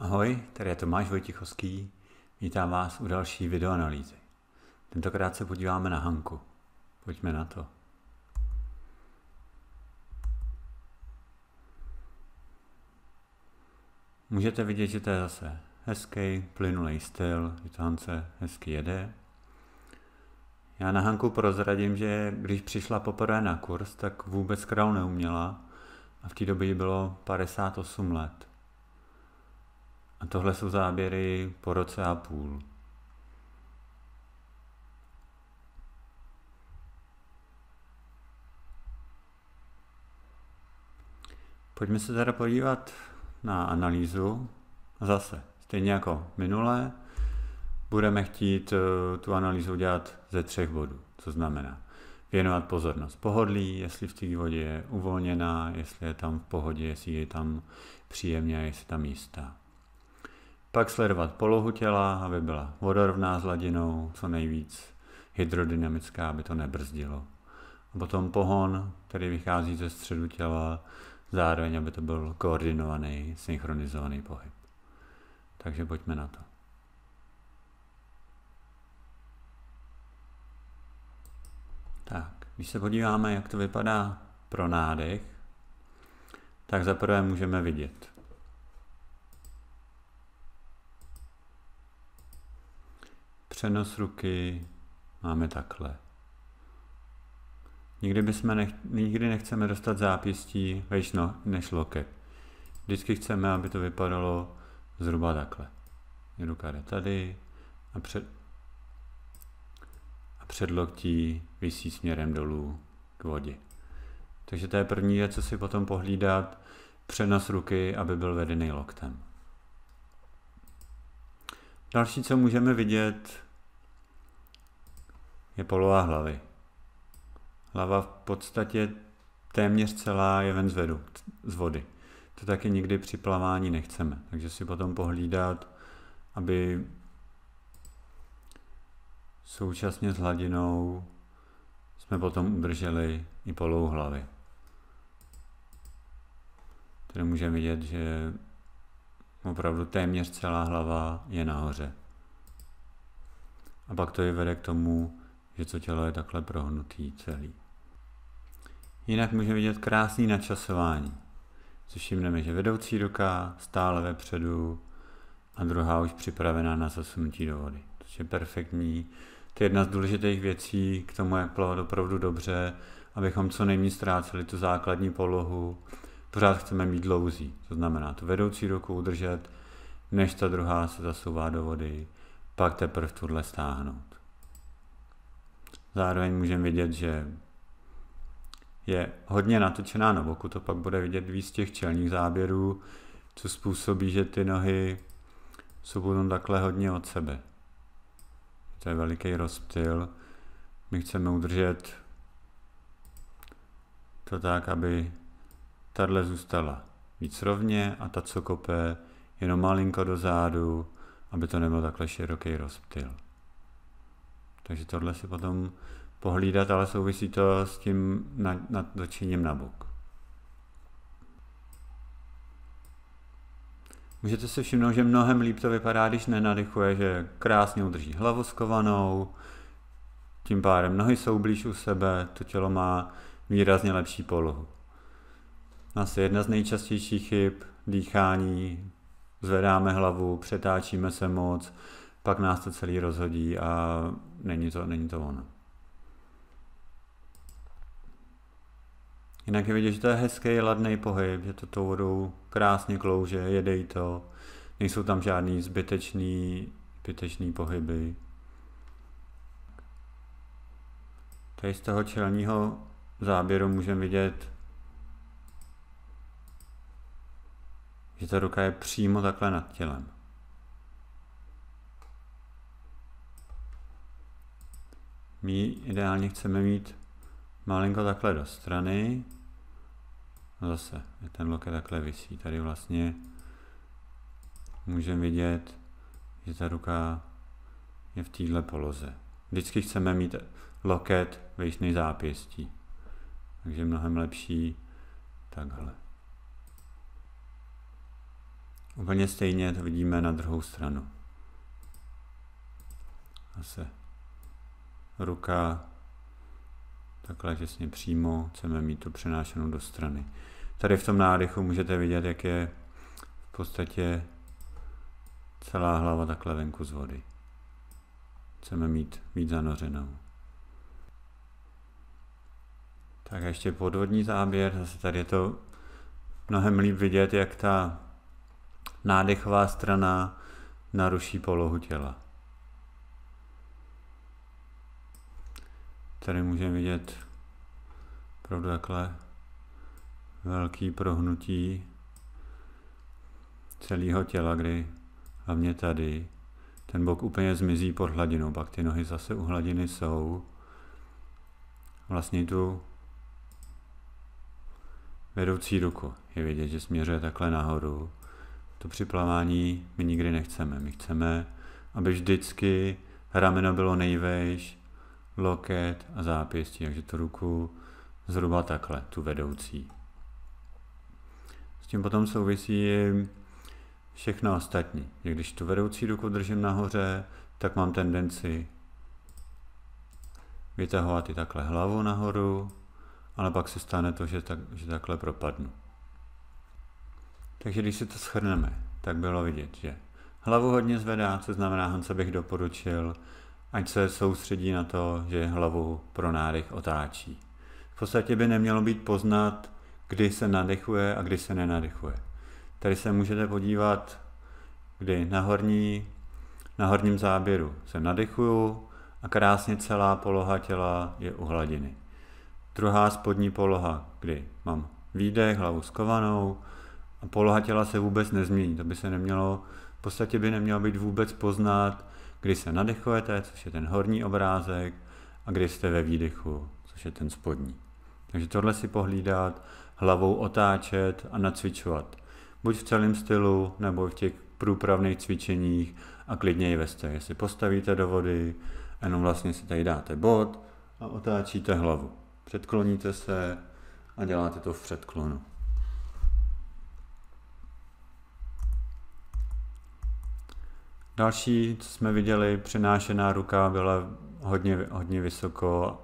Ahoj, tady je Tomáš Vojtichovský. Vítám vás u další videoanalýzy. Tentokrát se podíváme na Hanku. Pojďme na to. Můžete vidět, že to je zase hezký, plynulý styl, že to Hance hezky jede. Já na Hanku prozradím, že když přišla poprvé na kurz, tak vůbec král neuměla a v té době bylo 58 let tohle jsou záběry po roce a půl. Pojďme se teda podívat na analýzu. Zase, stejně jako minule, budeme chtít eh, tu analýzu dělat ze třech bodů. Co znamená věnovat pozornost pohodlí, jestli v té vodě je uvolněná, jestli je tam v pohodě, jestli je tam příjemně a jestli je tam jistá. Pak sledovat polohu těla, aby byla vodorovná s hladinou, co nejvíc hydrodynamická, aby to nebrzdilo. A potom pohon, který vychází ze středu těla, zároveň, aby to byl koordinovaný, synchronizovaný pohyb. Takže pojďme na to. Tak, když se podíváme, jak to vypadá pro nádech, tak zaprvé můžeme vidět. přenos ruky máme takhle. Nikdy, bychom nech, nikdy nechceme dostat zápěstí vejš no, než loket. Vždycky chceme, aby to vypadalo zhruba takhle. Ruka jde tady a, před, a předloktí visí směrem dolů k vodě. Takže to je první věc, co si potom pohlídat, přenos ruky, aby byl vedený loktem. Další, co můžeme vidět, je poloha hlavy. Hlava v podstatě téměř celá je ven z, vedu, z vody. To taky nikdy při plavání nechceme, takže si potom pohlídat, aby současně s hladinou jsme potom udrželi i polou hlavy. Tady můžeme vidět, že opravdu téměř celá hlava je nahoře. A pak to i vede k tomu, že to tělo je takhle prohnutý celý. Jinak můžeme vidět krásný načasování. což všimneme, že vedoucí ruka stále vepředu a druhá už připravená na zasunutí do vody. To je perfektní. To je jedna z důležitých věcí k tomu, jak plavat opravdu dobře, abychom co nejméně ztráceli tu základní polohu. Pořád chceme mít dlouzí, to znamená tu vedoucí ruku udržet, než ta druhá se zasouvá do vody, pak teprve tuhle stáhnout. Zároveň můžeme vidět, že je hodně natočená na no boku, to pak bude vidět víc těch čelních záběrů, co způsobí, že ty nohy jsou potom takhle hodně od sebe. To je veliký rozptyl. My chceme udržet to tak, aby tahle zůstala víc rovně a ta, co kope, jenom malinko dozadu, aby to nebyl takhle široký rozptyl. Takže tohle si potom pohlídat, ale souvisí to s tím natočením na bok. Můžete si všimnout, že mnohem líp to vypadá, když nenadechuje, že krásně udrží hlavu skovanou, tím pádem nohy jsou blíž u sebe, to tělo má výrazně lepší polohu. Asi jedna z nejčastějších chyb dýchání, zvedáme hlavu, přetáčíme se moc, pak nás to celý rozhodí a není to, není to ono. Jinak je vidět, že to je hezký, ladný pohyb, že to tou vodou krásně klouže, jedej to, nejsou tam žádný zbytečný, zbytečný pohyby. Tady z toho čelního záběru můžeme vidět, že ta ruka je přímo takhle nad tělem. My ideálně chceme mít malinko takhle do strany. A no zase, ten loket takhle vysí. Tady vlastně můžeme vidět, že ta ruka je v této poloze. Vždycky chceme mít loket vejšný než zápěstí. Takže mnohem lepší takhle. Úplně stejně to vidíme na druhou stranu. Zase ruka takhle těsně přímo, chceme mít to přenášenou do strany. Tady v tom nádechu můžete vidět, jak je v podstatě celá hlava takhle venku z vody. Chceme mít víc zanořenou. Tak a ještě podvodní záběr, zase tady je to mnohem líp vidět, jak ta nádechová strana naruší polohu těla. Tady můžeme vidět opravdu takhle velký prohnutí celého těla, kdy hlavně tady ten bok úplně zmizí pod hladinou, pak ty nohy zase u hladiny jsou. Vlastně tu vedoucí ruku je vidět, že směřuje takhle nahoru. To připlavání my nikdy nechceme. My chceme, aby vždycky rameno bylo nejvejš, loket a zápěstí, takže tu ruku zhruba takhle, tu vedoucí. S tím potom souvisí všechno ostatní. Když tu vedoucí ruku držím nahoře, tak mám tendenci vytahovat i takhle hlavu nahoru, ale pak se stane to, že, tak, že takhle propadnu. Takže když si to shrneme, tak bylo vidět, že hlavu hodně zvedá, co znamená, Hansa bych doporučil, ať se soustředí na to, že hlavu pro nádech otáčí. V podstatě by nemělo být poznat, kdy se nadechuje a kdy se nenadechuje. Tady se můžete podívat, kdy na, horní, na horním záběru se nadechuju a krásně celá poloha těla je u hladiny. Druhá spodní poloha, kdy mám výdech, hlavu skovanou a poloha těla se vůbec nezmění. To by se nemělo, v podstatě by nemělo být vůbec poznat, kdy se nadechujete, což je ten horní obrázek, a kdy jste ve výdechu, což je ten spodní. Takže tohle si pohlídat, hlavou otáčet a nacvičovat. Buď v celém stylu, nebo v těch průpravných cvičeních a klidně i ve stech. Jestli postavíte do vody, jenom vlastně si tady dáte bod a otáčíte hlavu. Předkloníte se a děláte to v předklonu. Další, co jsme viděli, přenášená ruka byla hodně, hodně vysoko.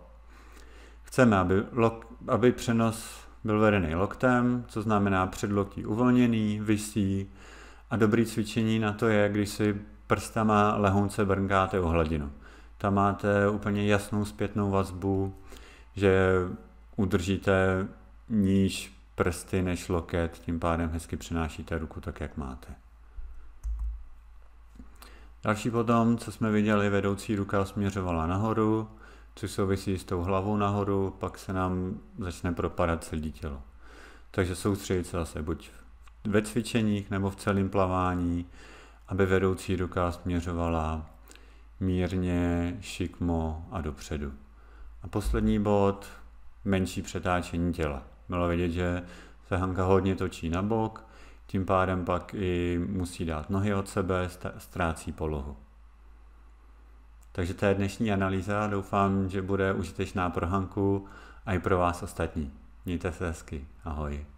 Chceme, aby, lok, aby přenos byl vedený loktem, co znamená předloktí uvolněný, vysí a dobrý cvičení na to je, když si prstama lehonce brnkáte o hladinu. Tam máte úplně jasnou zpětnou vazbu, že udržíte níž prsty než loket, tím pádem hezky přenášíte ruku tak, jak máte. Další potom, co jsme viděli, vedoucí ruka směřovala nahoru, což souvisí s tou hlavou nahoru, pak se nám začne propadat celé tělo. Takže soustředit se zase buď ve cvičeních nebo v celém plavání, aby vedoucí ruka směřovala mírně, šikmo a dopředu. A poslední bod, menší přetáčení těla. Bylo vidět, že se Hanka hodně točí na bok, tím pádem pak i musí dát nohy od sebe, ztrácí polohu. Takže to je dnešní analýza. Doufám, že bude užitečná pro Hanku a i pro vás ostatní. Mějte se hezky. Ahoj.